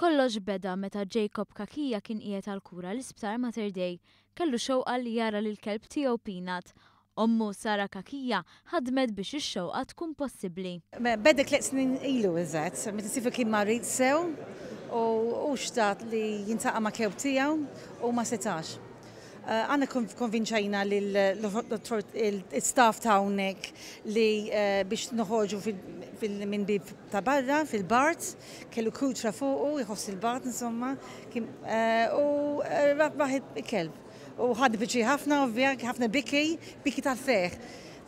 Kollox beda meta Jacob Kakija kien qiegħed għal kura l-isptar Mater Day kellu xewqa li jara lil kelb tiegħu Pinat. Ommu Sara Kakija ħadmet biex ix-xewqa tkun possibbli. Bedek tliet snin ilu eżatt, meta sifu kien marit sew u xtat li jintaqa' ma' kelb tiegħu u ma setax. Eh, għanna konvinċajna l-staff ta' unnek li eh, biex noħoġu minn bib ta' barra, fil-bart, kellu kutra fuqu, jħoss il-bart, insomma, eh, u raħed kelb. U ħad biċi ħafna, ovvijak, ħafna biki, biki ta' feħ.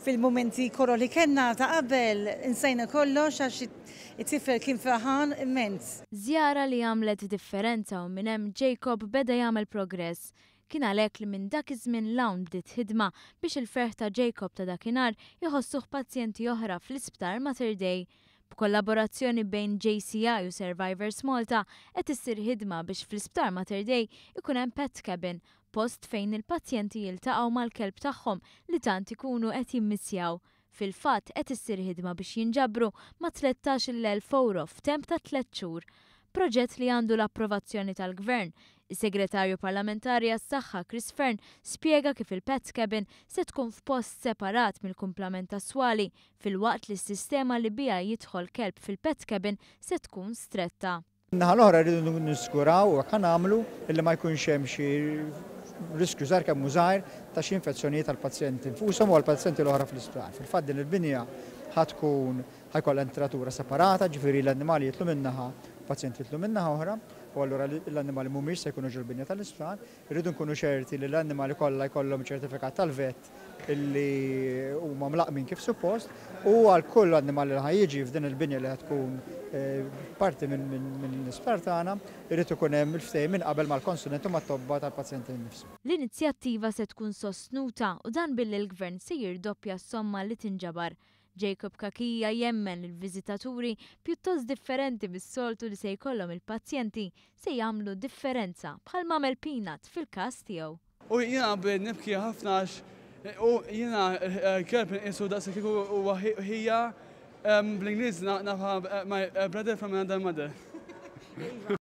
Fil-momenti korro li kena ta' qabel, insajna kollo, għax it-tifel kien faħan immens. Zjara li għamlet differenza u minnem Jacob beda jgħamil progress Kien għalhekk li minn dak iż-żmien lawn bdiet ħidma biex il-ferħ ta' Jacob ta' dakinhar jħossuh pazjenti oħra fl-isptar Mater Dei. B'kollaborazzjoni bejn JCI u Survivors Malta qed issir ħidma biex fl-isptar Mater Dei ikun hemm pet cabin, post fejn il-pazjenti jiltaqgħu mal-kelb tagħhom li tant ikunu qed jimmissjaw fil fatt qed issir ħidma biex jinġabru ma 13 l euro f'temp ta' tliet xhur. Proġett li għandu l-approvazzjoni tal-gvern Is-Segretarju Parlamentari għas-Saħħa Chris Fern spjega kif il-Pet Cabin se tkun f'post separat mill-kumplament tas-swali fil-waqt li s-sistema li bija jidħol kelb fil-Pet Cabin se tkun stretta. Naħal l-oħra rridu niskuraw u għan għamlu illi ma jkunx hemm xi riskju żgħar kemm mużgħar ta' xi infezzjonijiet tal-pazjenti. Fuqshom u għall-pazjenti l-oħra fl-isptar. Fil-fatt din il-binja ħatkun ħajkollha entratura separata, ġifieri l-annimali jitlu minnaħa, pazjenti jitlu minnaħa oħra, u allura l-annimali mhumiex se jkunu ġurbinja tal-isptar, rridu nkunu ċerti li l-annimali kollha jkollhom ċertifikat tal-vet illi huma mlaqmin kif suppost u għal kull annimali li ħajjiġi f'din il-binja li tkun eh, parti minn l-isptar tagħna irrid ikun hemm il-ftehim minn qabel mal-konsulent u mat-tobba tal-pazjenti nnifsu. L-inizjattiva se tkun sostnuta u dan billi l-gvern se jirdoppja somma li tinġabar Jacob Kakija jemmen il-vizitaturi pjuttost differenti mis-soltu li sej kollom il-pazjenti se jamlu differenza bħal mamel Peanut fil-każ tiegħu. U jina bħed nibki ħafna u jiena eh, kelb inqisu daqs kiku u għahija bl inglis nafħa eh, my eh, brother from another mother. Iva.